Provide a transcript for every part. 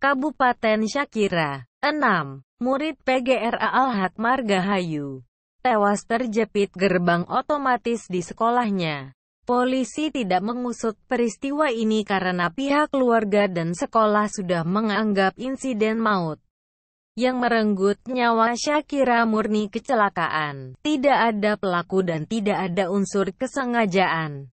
Kabupaten Syakira. 6. Murid PGRA Al-Haq Margahayu tewas terjepit gerbang otomatis di sekolahnya. Polisi tidak mengusut peristiwa ini karena pihak keluarga dan sekolah sudah menganggap insiden maut yang merenggut nyawa Syakira murni kecelakaan. Tidak ada pelaku dan tidak ada unsur kesengajaan.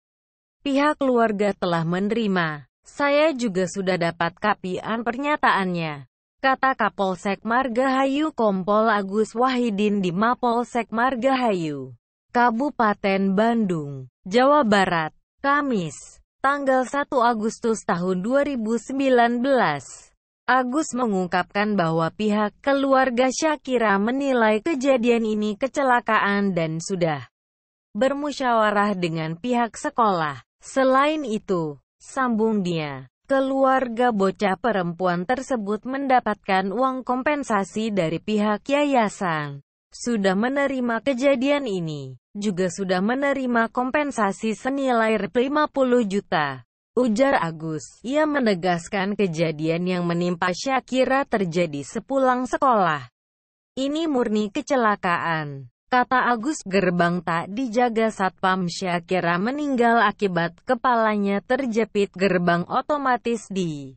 Pihak keluarga telah menerima saya juga sudah dapat kapian pernyataannya. Kata Kapolsek Margahayu Kompol Agus Wahidin di Mapolsek Margahayu, Kabupaten Bandung, Jawa Barat, Kamis, tanggal 1 Agustus tahun 2019. Agus mengungkapkan bahwa pihak keluarga Syakira menilai kejadian ini kecelakaan dan sudah bermusyawarah dengan pihak sekolah. Selain itu, Sambung dia. Keluarga bocah perempuan tersebut mendapatkan uang kompensasi dari pihak yayasan. Sudah menerima kejadian ini, juga sudah menerima kompensasi senilai 50 juta. Ujar Agus, ia menegaskan kejadian yang menimpa Syakira terjadi sepulang sekolah. Ini murni kecelakaan. Kata Agus, gerbang tak dijaga Satpam Syakira meninggal akibat kepalanya terjepit gerbang otomatis di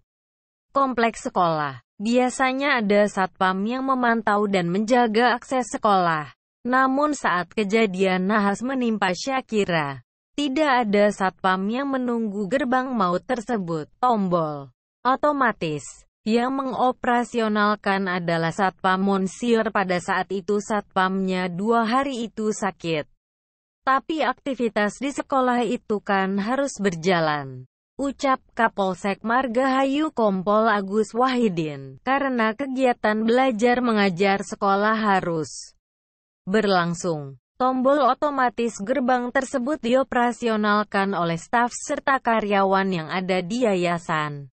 kompleks sekolah. Biasanya ada satpam yang memantau dan menjaga akses sekolah. Namun saat kejadian nahas menimpa Syakira, tidak ada satpam yang menunggu gerbang maut tersebut. Tombol otomatis yang mengoperasionalkan adalah Satpam Monsieur pada saat itu Satpamnya dua hari itu sakit. Tapi aktivitas di sekolah itu kan harus berjalan. Ucap Kapolsek Margahayu Kompol Agus Wahidin, karena kegiatan belajar mengajar sekolah harus berlangsung. Tombol otomatis gerbang tersebut dioperasionalkan oleh staf serta karyawan yang ada di yayasan.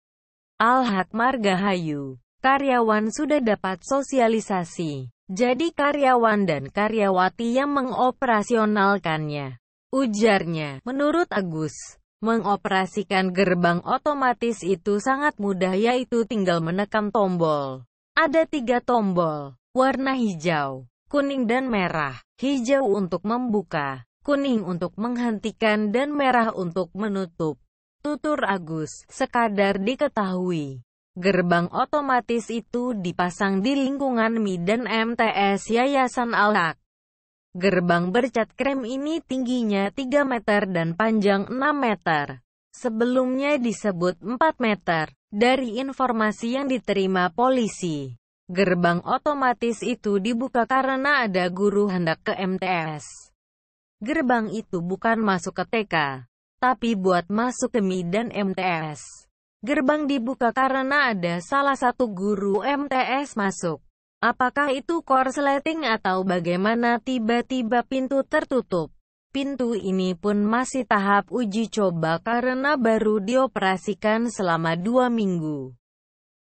Al-Haq Margahayu. Karyawan sudah dapat sosialisasi, jadi karyawan dan karyawati yang mengoperasionalkannya. Ujarnya, menurut Agus, mengoperasikan gerbang otomatis itu sangat mudah yaitu tinggal menekan tombol. Ada tiga tombol, warna hijau, kuning dan merah. Hijau untuk membuka, kuning untuk menghentikan dan merah untuk menutup. Tutur Agus, sekadar diketahui. Gerbang otomatis itu dipasang di lingkungan Midan MTS Yayasan Alak. Gerbang bercat krem ini tingginya 3 meter dan panjang 6 meter. Sebelumnya disebut 4 meter. Dari informasi yang diterima polisi, gerbang otomatis itu dibuka karena ada guru hendak ke MTS. Gerbang itu bukan masuk ke TK. Tapi buat masuk MI dan MTS, gerbang dibuka karena ada salah satu guru MTS masuk. Apakah itu korsleting atau bagaimana tiba-tiba pintu tertutup? Pintu ini pun masih tahap uji coba karena baru dioperasikan selama dua minggu.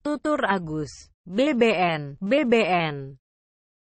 Tutur Agus, BBN, BBN.